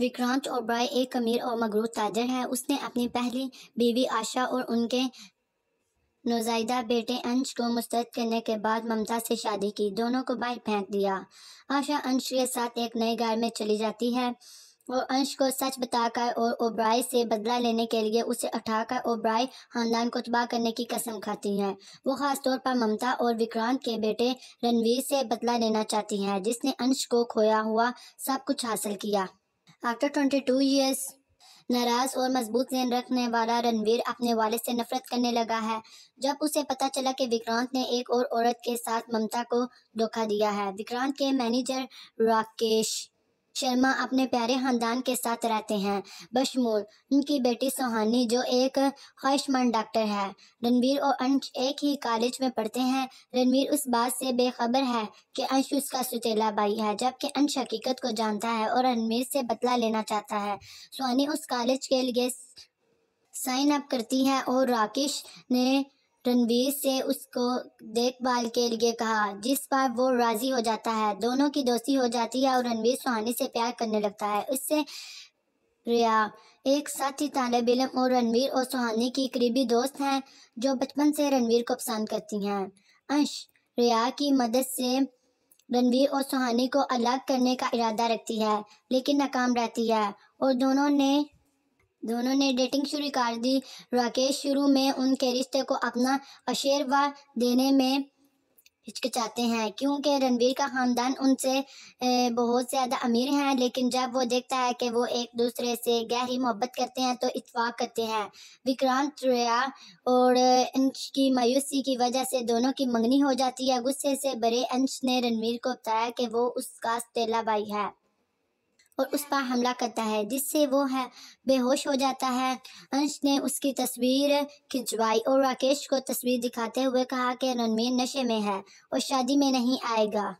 विक्रांत ओब्राय एक अमीर और मगरूर ताजर है उसने अपनी पहली बीवी आशा और उनके नौजायदा बेटे अंश को मुस्तरद करने के बाद ममता से शादी की दोनों को बाहर फेंक दिया आशा अंश के साथ एक नए घर में चली जाती है और अंश को सच बताकर और ओब्राय से बदला लेने के लिए उसे उठाकर ओब्राय खानदान को तबाह करने की कसम खाती है वो खास तौर पर ममता और विक्रांत के बेटे रणवीर से बदला लेना चाहती है जिसने अंश को खोया हुआ सब कुछ हासिल किया आफ्टर 22 इयर्स नाराज और मजबूत जहन रखने वाला रणवीर अपने वाले से नफरत करने लगा है जब उसे पता चला कि विक्रांत ने एक और औरत के साथ ममता को धोखा दिया है विक्रांत के मैनेजर राकेश शर्मा अपने प्यारे खानदान के साथ रहते हैं बशमूल उनकी बेटी सोहानी जो एक ख्वाहिशमंद डॉक्टर है रणवीर और अंश एक ही कॉलेज में पढ़ते हैं रणवीर उस बात से बेखबर है कि अंश उसका सुतेला भाई है जबकि अंश हकीकत को जानता है और रणवीर से बदला लेना चाहता है सोहानी उस कॉलेज के लिए साइन अप करती है और राकेश ने रणवीर से उसको देखभाल के लिए कहा जिस पर वो राजी हो जाता है दोनों की दोस्ती हो जाती है और रणवीर सुहानी से प्यार करने लगता है उससे रिया एक साथी तालब इलम और रणवीर और सुहानी की करीबी दोस्त हैं जो बचपन से रणवीर को पसंद करती हैं अंश रिया की मदद से रणवीर और सुहानी को अलग करने का इरादा रखती है लेकिन नाकाम रहती है और दोनों ने दोनों ने डेटिंग शुरू कर दी राकेश शुरू में उनके रिश्ते को अपना आशीर्वाद देने में हिचकिचाते हैं क्योंकि रणवीर का ख़ानदान उनसे बहुत ज़्यादा अमीर हैं लेकिन जब वो देखता है कि वो एक दूसरे से गहरी मोहब्बत करते हैं तो इतफाक़ करते हैं विक्रांत रोया और अंश की मायूसी की वजह से दोनों की मंगनी हो जाती है गुस्से से बड़े अंश ने रणवीर को बताया कि वो उसका तेला भाई है और उस पर हमला करता है जिससे वो है बेहोश हो जाता है अंश ने उसकी तस्वीर खिंचवाई और राकेश को तस्वीर दिखाते हुए कहा कि रणवीर नशे में है और शादी में नहीं आएगा